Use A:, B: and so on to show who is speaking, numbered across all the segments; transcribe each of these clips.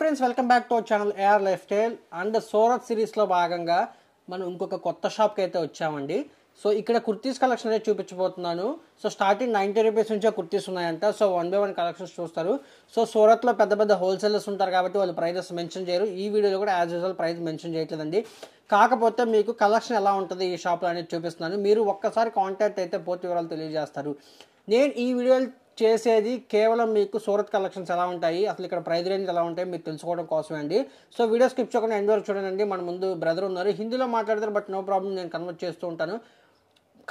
A: Friends welcome back to our channel AR lifestyle and Surat సిరీస్లో భాగంగా మనం ఇంకొక కొత్త షాప్కి అయితే వచ్చామండి సో ఇక్కడ కుర్తీస్ కలెక్షన్ అయితే చూపించబోతున్నాను సో స్టార్టింగ్ నైంటీ రూపీస్ నుంచే కుర్తీస్ ఉన్నాయంట so one by one collections చూస్తారు సో సూరత్లో పెద్ద పెద్ద హోల్సేలర్స్ ఉంటారు కాబట్టి వాళ్ళు ప్రైజెస్ మెన్షన్ చేయరు ఈ వీడియోలో కూడా యాజ్ యూజువల్ ప్రైస్ మెన్షన్ చేయట్లేదండి కాకపోతే మీకు కలెక్షన్ ఎలా ఉంటుంది ఈ షాప్లో అనేది చూపిస్తున్నాను మీరు ఒక్కసారి కాంటాక్ట్ అయితే పూర్తి వివరాలు తెలియజేస్తారు నేను ఈ వీడియోలు చేసేది కేవలం మీకు సూరత్ కలెక్షన్స్ ఎలా ఉంటాయి అసలు ఇక్కడ ప్రైజ్ రేంజ్ ఎలా ఉంటాయి మీరు తెలుసుకోవడం కోసమే అండి సో వీడియో స్కిప్ చేయకుండా ఎండ్ వరకు చూడండి మన ముందు బ్రదర్ ఉన్నారు హిందీలో మాట్లాడతారు బట్ నో ప్రాబ్లం నేను కన్వర్ట్ చేస్తూ ఉంటాను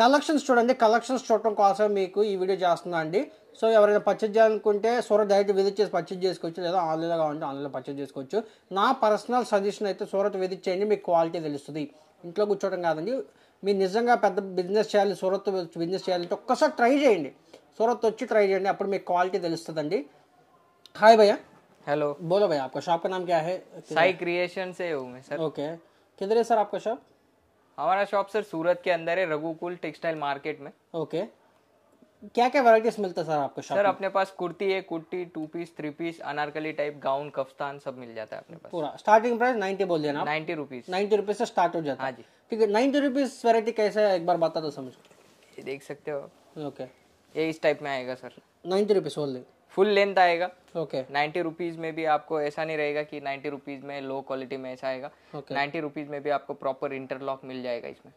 A: కలెక్షన్స్ చూడండి కలెక్షన్స్ చూడటం కోసం మీకు ఈ వీడియో చేస్తున్నా అండి సో ఎవరైనా పర్చేజ్ చేయాలనుకుంటే సూరత్ డైరెక్ట్ విజిట్ చేసి పర్చేజ్ చేసుకోవచ్చు లేదా ఆన్లైన్లో కావాలంటే ఆన్లైన్లో పర్చేజ్ చేసుకోవచ్చు నా పర్సనల్ సజెషన్ అయితే సూరత్ విజిట్ చేయండి మీకు క్వాలిటీ తెలుస్తుంది ఇంట్లో కూర్చోవడం కాదండి మీరు నిజంగా పెద్ద బిజినెస్ చేయాలి సూరత్ బిజినెస్ చేయాలంటే ఒక్కసారి ట్రై చేయండి सूरत वी ट्रई చేయండి अब क्वालिटी दी हाई भैया हेलो बोलो भैया आपका शॉप का नाम क्या है साई
B: क्रिएशन से हूँ मैं सर ओके
A: किधर है सर आपका शॉप
B: हमारा शॉप सर सूरत के अंदर है रघुकुल टेक्सटाइल मार्केट में
A: ओके क्या क्या वराइटीज़ मिलता है सर आपका शॉप सर अपने
B: पास कुर्ती है kurti two piece three piece Anarkali type gown kaftan सब मिल जाता है अपने पास पूरा
A: स्टार्टिंग प्राइस नाइन्टी बोल देना नाइन्टी रुपीज नाइन्टी रुपीज से स्टार्ट हो जाता है हाँ जी ठीक है नाइन्टी रुपीज वैरायटी कैसे है एक बार बता दो समझ ये देख
B: सकते हो ओके ये इस टाइप में आएगा sir
A: ninety rupees only
B: full length आएगा ओके नाइन्टी रुपीज़ में भी आपको ऐसा नहीं रहेगा कि नाइन्टी रुपीज़ में लो क्वालिटी में ऐसा आएगा नाइन्टी रुपीज़ में भी आपको प्रॉपर इंटरलॉक मिल जाएगा इसमें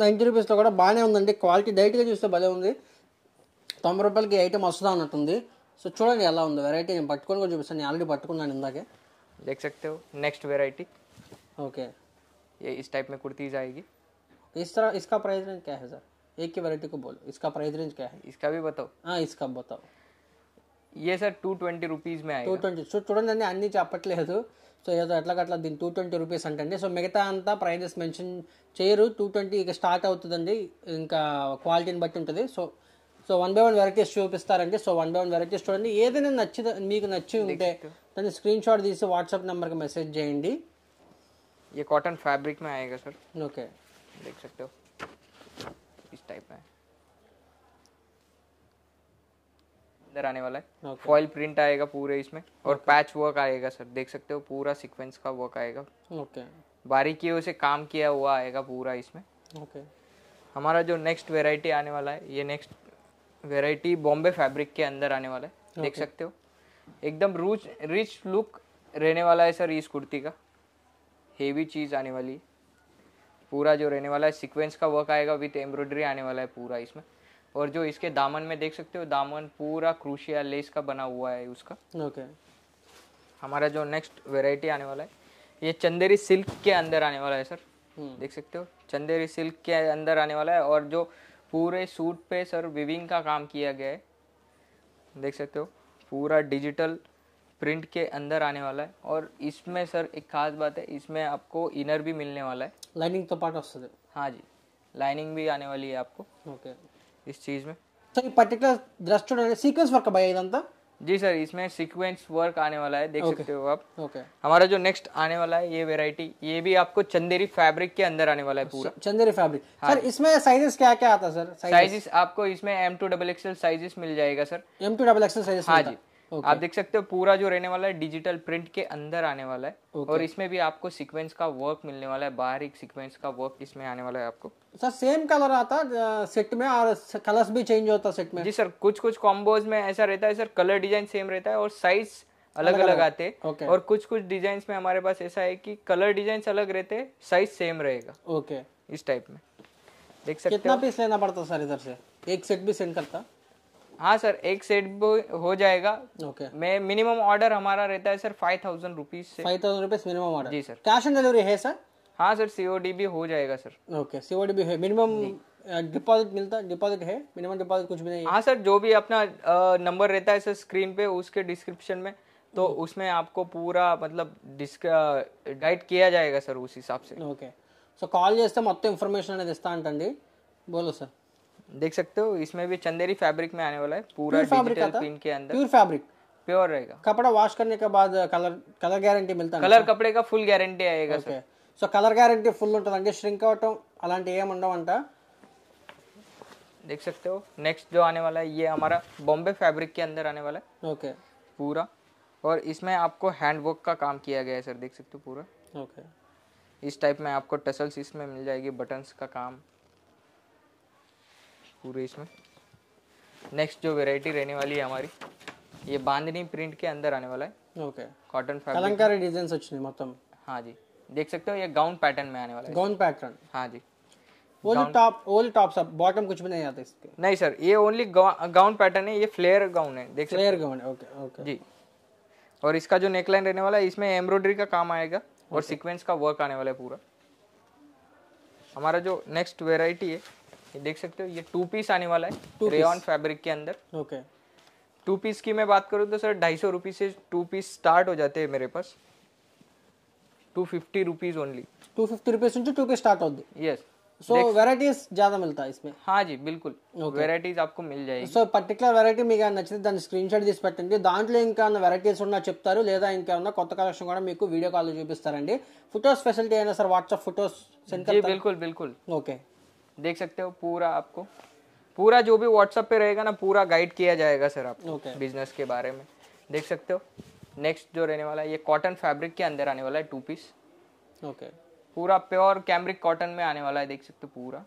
A: నైంటీ రూపీస్లో కూడా బాగానే ఉందండి క్వాలిటీ డైట్గా చూస్తే భలే ఉంది తొంభై రూపాయలకి ఐటమ్ వస్తుందా అన్నట్టుంది సో చూడండి ఎలా ఉందో వెరైటీ నేను పట్టుకొని కూడా చూపిస్తాను నేను ఆల్రెడీ పట్టుకున్నాను ఇందాకే देख सकते हो नैक्स्ट वेराइटी ओके ये इस टाइप में कुर्तीज आएगी इस तरह इसका प्राइस क्या है सर एक की वैरायटी को बोलो इसका प्राइस रेंज क्या है इसका भी बताओ हाँ इसका बताओ ये సార్ టూ ట్వంటీ రూపీస్ మే టూ ట్వంటీ సో చూడండి అండి అన్నీ చెప్పట్లేదు సో ఏదో ఎట్లాగట్లా దీని టూ ట్వంటీ రూపీస్ అంటండి సో మిగతా అంతా ప్రైజెస్ మెన్షన్ చేయరు టూ ట్వంటీ ఇక స్టార్ట్ అవుతుందండి ఇంకా క్వాలిటీని బట్టి ఉంటుంది so so one by one varieties చూపిస్తారండి so one by one varieties చూడండి ఏదైనా నచ్చి మీకు నచ్చి ఉంటే దాన్ని స్క్రీన్షాట్ తీసి వాట్సాప్ నెంబర్కి మెసేజ్ చేయండి ये
B: కాటన్ ఫ్యాబ్రిక్ మే आएगा सर ओके okay. देख टाइप में अंदर आने वाला है फॉइल प्रिंट आएगा पूरे इसमें और पैच वर्क आएगा सर देख सकते हो पूरा सीक्वेंस का वर्क आएगा ओके बारीकियों से काम किया हुआ आएगा पूरा इसमें ओके हमारा जो नेक्स्ट वेराइटी आने वाला है ये नेक्स्ट वेराइटी बॉम्बे फैब्रिक के अंदर आने वाला है okay. देख सकते हो एकदम रूच रिच लुक रहने वाला है सर इस कुर्ती का हेवी चीज़ आने वाली है पूरा जो रहने वाला है सिक्वेंस का वर्क आएगा विथ एम्ब्रॉयडरी आने वाला है पूरा इसमें और जो इसके दामन में देख सकते हो दामन पूरा क्रूशिया लेस का बना हुआ है उसका ओके okay. हमारा जो नेक्स्ट वेराइटी आने वाला है ये चंदेरी सिल्क के अंदर आने वाला है सर hmm. देख सकते हो चंदेरी सिल्क के अंदर आने वाला है और जो पूरे सूट पे सर विविंग का काम किया गया है देख सकते हो पूरा डिजिटल प्रिंट के अंदर आने वाला है और इसमें सर एक खास बात है इसमें आपको इनर भी मिलने वाला है लाइनिंग तो पार्ट ऑफ सर हाँ जी लाइनिंग भी आने वाली है आपको ओके okay. इस चीज़ में सर
A: तो ये पर्टिकुलर रेस्टोरेंट सीक्वेंस वर्क भाई इधर तो?
B: जी सर इसमें सीक्वेंस वर्क आने वाला है देख okay. सकते हो आप ओके okay. हमारा जो नेक्स्ट आने वाला है ये वेराइटी ये भी आपको चंदेरी फैब्रिक के अंदर आने वाला है पूरा अच्छा, चंदेरी फैब्रिक हाँ। सर
A: इसमें साइजेस क्या क्या आता है सर साइजेस
B: आपको इसमें M to double XL sizes मिल जाएगा sir
A: M to double XL sizes हाँ जी
B: okay. आप देख सकते हो पूरा जो रहने वाला है डिजिटल प्रिंट के अंदर आने वाला है okay. और इसमें भी आपको सीक्वेंस का वर्क मिलने वाला है एक सीक्वेंस का वर्क इसमें आने वाला है आपको
A: सर सेम कलर आता सेट में और कलर्स भी चेंज होता सेट में जी
B: सर कुछ कुछ कॉम्बोज में ऐसा रहता है सर कलर डिजाइन सेम रहता है और साइज अलग अलग, अलग आते okay. और कुछ कुछ डिजाइन में हमारे पास ऐसा है कि कलर डिजाइन अलग रहते साइज सेम रहेगा ओके okay. इस टाइप में देख सकते कितना पीस
A: लेना पड़ता सर इधर से एक सेट भी सेंड करता
B: हाँ सर एक सेट हो जाएगा ओके okay. मैं मिनिमम ऑर्डर हमारा रहता है सर फाइव थाउजेंड रुपीज से five thousand rupees minimum order जी सर
A: कैश ऑन डिलीवरी है सर
B: हाँ सर सीओडी भी हो जाएगा सर
A: ओके सीओडी भी है मिनिमम डिपॉजिट मिलता डिपॉजिट है मिनिमम डिपॉजिट कुछ भी नहीं
B: हाँ सर जो भी अपना नंबर रहता है सर स्क्रीन पे उसके डिस्क्रिप्शन में तो उसमें आपको पूरा मतलब गाइड किया जाएगा सर उस हिसाब से ओके सो कॉल చేస్తే మొత్తం ఇన్ఫర్మేషన్ అనేది ఇస్తా అంటండి బోలో సార్ देख सकते हो इसमें भी चंदेरी फैब्रिक में आने वाला है पूरा डिजिटल प्रिंट के अंदर प्योर फैब्रिक प्योर रहेगा कपड़ा वॉश करने के बाद कलर कलर गारंटी मिलता है कलर कपड़े का फुल गारंटी आएगा sir so
A: colour guarantee full ఉంటుంది అంటే ష్రింక్ అవటం అలాంటివి ఏమి ఉండవంట
B: देख सकते हो नेक्स्ट जो आने वाला है ये हमारा बॉम्बे फैब्रिक के अंदर आने वाला है ओके पूरा और इसमें आपको हैंड वर्क का काम किया गया है सर देख सकते हो पूरा ओके इस टाइप में आपको टसल्स इसमें मिल जाएगी बटन्स का काम पूरे इसमें नेक्स्ट जो वेराइटी रहने वाली है हमारी ये बांधनी प्रिंट के अंदर आने वाला है ओके कॉटन कलंकारी डिजाइन
A: सच नहीं मतलब
B: हाँ जी देख सकते हो ये गाउन पैटर्न में आने वाला है गाउन पैटर्न हाँ जी वो जो टॉप वो टॉप सब बॉटम कुछ भी नहीं आता इसके नहीं सर ये ओनली गाउन पैटर्न है ये फ्लेयर गाउन है देख फ्लेयर गाउन है ओके ओके जी और इसका जो नेकलाइन रहने वाला है इसमें एम्ब्रॉयडरी का काम आएगा और सीक्वेंस का वर्क आने वाला है पूरा हमारा जो नेक्स्ट वेराइटी है ये देख सकते हो ये टू पीस आने वाला है रेन फैब्रिक के अंदर ओके टू पीस की मैं बात करूँ तो सर ढाई सौ रुपीज से टू पीस स्टार्ट हो जाते हैं मेरे पास two fifty rupees only
A: two fifty rupees two piece start होते
B: यस सो వెరైటీస్ ज्यादा मिलता है इसमें हाँ जी बिल्कुल
A: వెరైటీస్ आपको मिल जाएगी సో పర్టికులర్ వెరైటీ మీకు నచ్చితే దాన్ని స్క్రీన్ షాట్ తీసి పెట్టండి దాంట్లో ఇంకా వెరైటీస్ ఉన్నా చెప్తారు లేదా ఇంకేమన్నా కొత్త కలెక్షన్ కూడా మీకు వీడియో కాల్ చూపిస్తారండి ఫొటోస్ सर అయినా సార్
B: వాట్సాప్ ఫొటోస్ సెండ్ బిల్कुल बिल्कुल ఓకే देख सकते हो पूरा आपको पूरा जो भी व्हाट्सअप पे रहेगा ना पूरा गाइड किया जाएगा सर आपको okay. बिजनेस के बारे में देख सकते हो नेक्स्ट जो रहने वाला है ये कॉटन फैब्रिक के अंदर आने वाला है टू पीस ओके पूरा प्योर कैमरिक कॉटन में आने वाला है देख सकते हो पूरा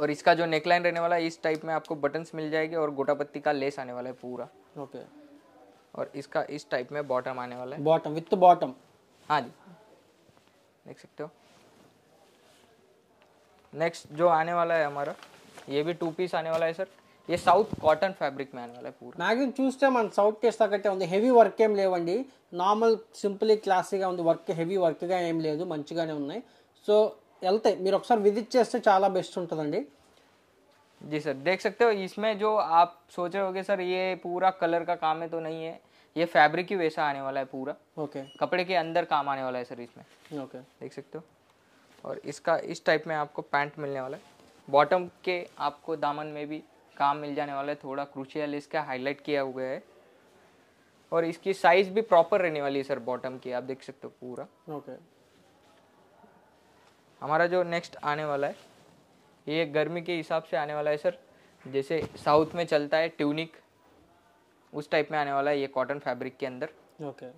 B: और इसका जो नेकलाइन रहने वाला है इस टाइप में आपको बटन्स मिल जाएंगे और गोटा पत्ती का लेस आने वाला है पूरा ओके okay. और इसका इस टाइप में बॉटम आने वाला है बॉटम
A: विथ बॉटम हाँ जी
B: देख सकते हो नेक्स्ट जो आने वाला है हमारा ये भी टू पीस आने वाला है सर ये साउथ कॉटन फैब्रिक में आने वाला है पूरा
A: मैगजीन चूस्ते मैं साउथ के stock heavy work levy normal simply classy work heavy work का एम ले जो सो यलते मेरे अक्सर विजिट चेस्ट बेस्ट होने
B: जी सर देख सकते हो इसमें जो आप सोच रहे हो गए सर ये पूरा कलर का काम है तो नहीं है ये फैब्रिक ही वैसा आने वाला है पूरा ओके okay. कपड़े के अंदर काम आने वाला है सर इसमें ओके okay. देख सकते हो और इसका इस टाइप में आपको पैंट मिलने वाला है बॉटम के आपको दामन में भी काम मिल जाने वाला है थोड़ा क्रूशियल इसका हाईलाइट किया हुआ है और इसकी साइज भी प्रॉपर रहने वाली है सर बॉटम की आप देख सकते हो पूरा ओके okay. हमारा जो नेक्स्ट आने वाला है ये गर्मी के हिसाब से आने वाला है सर जैसे साउथ में चलता है ट्यूनिक उस टाइप में आने वाला है ये कॉटन फैब्रिक के अंदर ओके okay.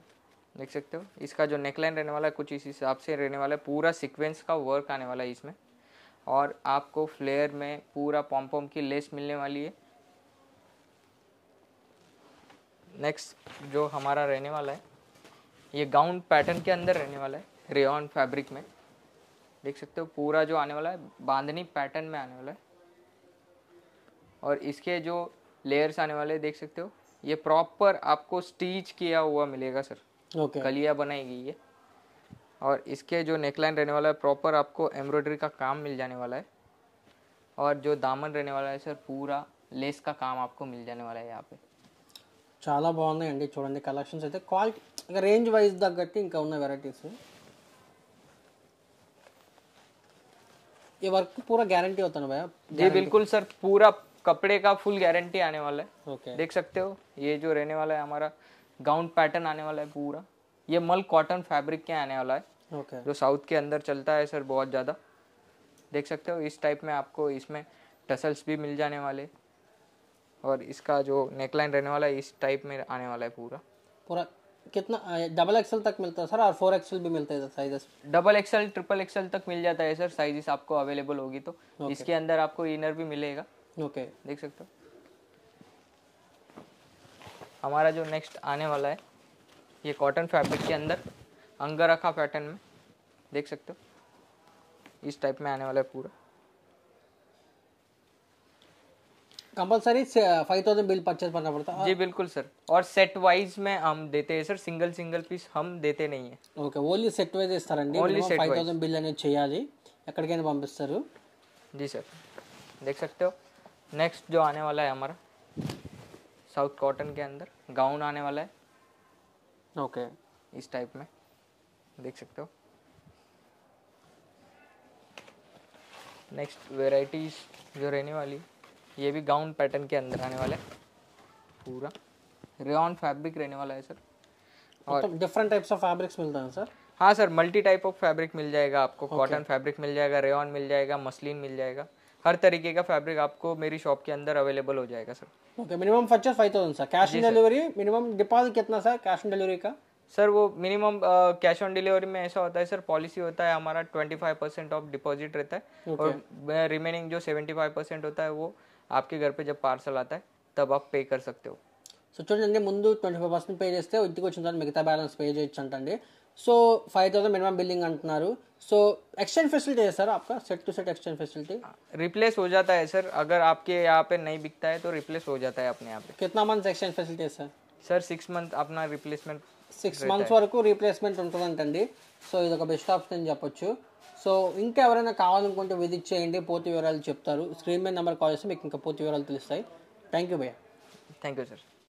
B: देख सकते हो इसका जो नेकलाइन रहने वाला है कुछ इस हिसाब से रहने वाला है पूरा सिक्वेंस का वर्क आने वाला है इसमें और आपको फ्लेयर में पूरा पॉम्पॉम की लेस मिलने वाली है नेक्स्ट जो हमारा रहने वाला है ये गाउन पैटर्न के अंदर रहने वाला है रेन फैब्रिक में देख सकते हो पूरा जो आने वाला है बांधनी पैटर्न में आने वाला है और इसके जो लेयर्स आने वाले देख सकते हो ये प्रॉपर आपको स्टीच किया हुआ मिलेगा सर okay. कलिया बनाई गई है और इसके जो नेकलाइन रहने वाला है प्रॉपर आपको एम्ब्रॉयडरी का काम मिल जाने वाला है और जो दामन रहने वाला है सर पूरा लेस का काम आपको मिल जाने वाला है यहाँ पे
A: చాలా బాగున్నాయండి చూడండి కలెక్షన్స్ అయితే క్వాలిటీ ఇంకా రేంజ్ వైజ్ తగ్గట్టు ఇంకా ఉన్న వెరైటీస్
B: ये वर्क पूरा गारंटी होता ना भैया जी बिल्कुल सर पूरा कपड़े का फुल गारंटी आने वाला है ओके okay. देख सकते हो ये जो रहने वाला है हमारा गाउन पैटर्न आने वाला है पूरा ये मल कॉटन फैब्रिक के आने वाला है okay. जो साउथ के अंदर चलता है सर बहुत ज़्यादा देख सकते हो इस टाइप में आपको इसमें टसल्स भी मिल जाने वाले और इसका जो नेकलाइन रहने वाला है इस टाइप में आने वाला है पूरा
A: पूरा कितना डबल एक्सल तक मिलता है सर और फोर एक्सल भी मिलता है sizes
B: double XL triple XL तक मिल जाता है सर साइजेस आपको अवेलेबल होगी तो okay. इसके अंदर आपको इनर भी मिलेगा ओके okay. देख सकते हो हमारा जो नेक्स्ट आने वाला है ये कॉटन फैब्रिक के अंदर अंगरखा पैटर्न में देख सकते हो इस टाइप में आने वाला है पूरा
A: compulsory five thousand bill purchase करना पड़ता है जी
B: बिल्कुल सर और सेट वाइज में हम देते हैं सर सिंगल सिंगल पीस हम देते नहीं है okay only set wise okay only set wise ఇస్తారండి only set five thousand
A: bill అనేది చేయాలి ఎక్కడికైనా పంపిస్తారు जी सर देख सकते
B: हो नेक्स्ट जो आने वाला है हमारा साउथ कॉटन के अंदर गाउन आने वाला है ओके okay. इस टाइप में देख सकते हो नेक्स्ट वेराइटीज जो रहने वाली ये भी गाउन पैटर्न के अंदर आने वाला है पूरा रेन फैब्रिक रहने वाला है सर और डिफरेंट टाइप्स ऑफ फैब्रिक्स मिलते हैं सर हाँ sir multi type of fabric मिल जाएगा आपको कॉटन okay. फैब्रिक मिल जाएगा रेन मिल जाएगा मसलिन मिल जाएगा हर तरीके का फैब्रिक आपको मेरी शॉप के अंदर अवेलेबल हो जाएगा sir
A: okay minimum purchase five thousand sir cash on delivery minimum deposit कितना सर कैश ऑन डिलीवरी का
B: सर वो मिनिमम कैश ऑन डिलीवरी में ऐसा होता है सर पॉलिसी होता है हमारा twenty five percent of deposit रहता है okay. और रिमेनिंग जो सेवेंटी फाइव परसेंट होता है वो आपके घर पे जब पार्सल आता है तब आप पे कर सकते हो
A: సో చూడండి ముందు ట్వంటీ ఫైవ్ పర్సెంట్ పే చేస్తే ఇంటికి వచ్చిన తర్వాత మిగతా బ్యాలెన్స్ పే చేయొచ్చు అంటండి సో 5000 మినిమం బిల్లింగ్ అంటున్నారు సో ఎక్స్ఛేంజ్ ఫెసిలిటీ సార్ అప set to set exchange facility
B: replace हो जाता है सर अगर आपके यहां पे नई बिकता है तो रिप्लेस हो जाता है अपने आप कितना month exchange facility sir sir 6 month అప్నా రిప్లేస్‌మెంట్ 6 మంత్స్
A: వరకు రిప్లేస్‌మెంట్ ఉంటవంతండి సో ఇది ఒక బెస్ట్ ఆప్షన్ అని చెప్పొచ్చు సో ఇంకా ఎవరైనా కావాలనుకుంటే వెదచి చేయండి పోతివేరలు చెప్తారు స్క్రీన్ మీద నంబర్ కావాల్సిస్తే మీకు ఇంకా పోతివేరలు తెలుస్తాయి థాంక్యూ బాయ్ థాంక్యూ సర్